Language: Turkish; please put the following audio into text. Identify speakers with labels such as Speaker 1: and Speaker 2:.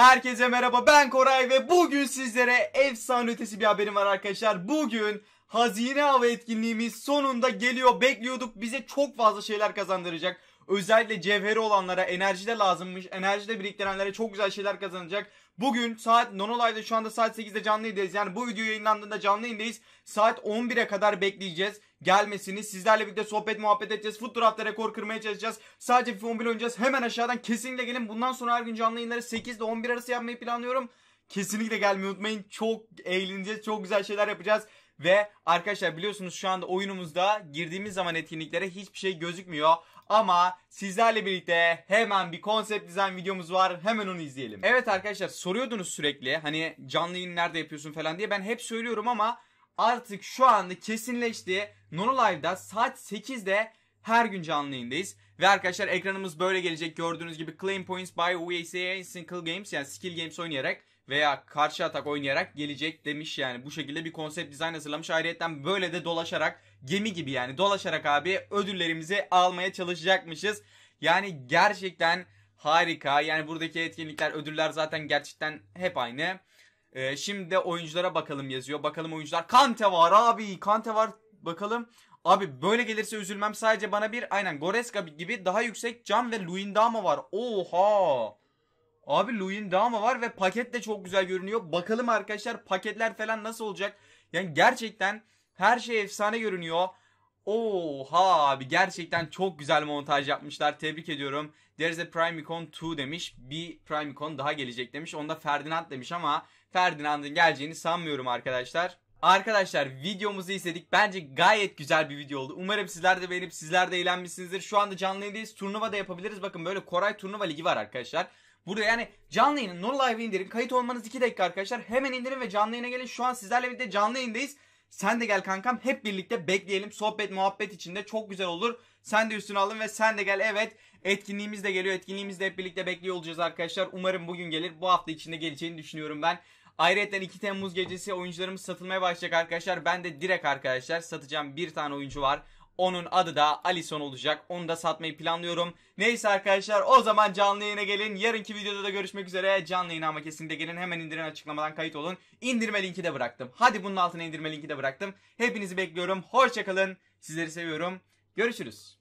Speaker 1: Herkese merhaba ben Koray ve bugün sizlere efsane ötesi bir haberim var arkadaşlar. Bugün Hazine Hava etkinliğimiz sonunda geliyor bekliyorduk bize çok fazla şeyler kazandıracak. Özellikle cevheri olanlara enerji de lazımmış. Enerji de biriktirenlere çok güzel şeyler kazanacak. Bugün saat Nonolay'da şu anda saat 8'de canlıyız. Yani bu video yayınlandığında canlı yayındayız. Saat 11'e kadar bekleyeceğiz gelmesini. Sizlerle birlikte sohbet muhabbet edeceğiz. Foot Draft'ta rekor kırmaya çalışacağız. Sadece FIFA 11 oynayacağız. Hemen aşağıdan kesinlikle gelin. Bundan sonra her gün canlı yayınları 8 ile 11 arası yapmayı planlıyorum. Kesinlikle gelmeyi unutmayın. Çok eğleneceğiz. Çok güzel şeyler yapacağız. Ve arkadaşlar biliyorsunuz şu anda oyunumuzda girdiğimiz zaman etkinliklere hiçbir şey gözükmüyor. Ama sizlerle birlikte hemen bir konsept dizayn videomuz var. Hemen onu izleyelim. Evet arkadaşlar soruyordunuz sürekli hani canlı yayın nerede yapıyorsun falan diye. Ben hep söylüyorum ama artık şu anda kesinleşti. live'da saat 8'de her gün canlı yayındayız. Ve arkadaşlar ekranımız böyle gelecek gördüğünüz gibi Claim Points by USA Single Games yani Skill Games oynayarak veya karşı atak oynayarak gelecek demiş yani bu şekilde bir konsept dizayn hazırlamış. Ayrıyeten böyle de dolaşarak gemi gibi yani dolaşarak abi ödüllerimizi almaya çalışacakmışız. Yani gerçekten harika yani buradaki etkinlikler ödüller zaten gerçekten hep aynı. Ee, şimdi de oyunculara bakalım yazıyor. Bakalım oyuncular Kante var abi Kante var bakalım. Abi böyle gelirse üzülmem sadece bana bir aynen Goreska gibi daha yüksek cam ve Luindama var. Oha. Abi Luindama var ve paket de çok güzel görünüyor. Bakalım arkadaşlar paketler falan nasıl olacak. Yani gerçekten her şey efsane görünüyor. Oha abi gerçekten çok güzel montaj yapmışlar. Tebrik ediyorum. There's a Primicon 2 demiş. Bir Primicon daha gelecek demiş. Onda Ferdinand demiş ama Ferdinand'ın geleceğini sanmıyorum arkadaşlar. Arkadaşlar videomuzu izledik. Bence gayet güzel bir video oldu. Umarım sizler de beğenip sizler de eğlenmişsinizdir. Şu anda canlı yayındayız. Turnuva da yapabiliriz. Bakın böyle Koray Turnuva Ligi var arkadaşlar. Burada yani canlı yayını No Live indirin. Kayıt olmanız 2 dakika arkadaşlar. Hemen indirin ve canlı yayına gelin. Şu an sizlerle birlikte canlı yayındayız. Sen de gel kankam hep birlikte bekleyelim. Sohbet muhabbet içinde çok güzel olur. Sen de üstüne alın ve sen de gel. Evet etkinliğimiz de geliyor. Etkinliğimiz de hep birlikte bekliyor olacağız arkadaşlar. Umarım bugün gelir. Bu hafta içinde geleceğini düşünüyorum ben. Ayrıca 2 Temmuz gecesi oyuncularımız satılmaya başlayacak arkadaşlar. Ben de direkt arkadaşlar satacağım bir tane oyuncu var. Onun adı da Alison olacak. Onu da satmayı planlıyorum. Neyse arkadaşlar o zaman canlı yayına gelin. Yarınki videoda da görüşmek üzere. Canlı yayına ama kesinlikle gelin. Hemen indirin açıklamadan kayıt olun. İndirme linki de bıraktım. Hadi bunun altına indirme linki de bıraktım. Hepinizi bekliyorum. Hoşçakalın. Sizleri seviyorum. Görüşürüz.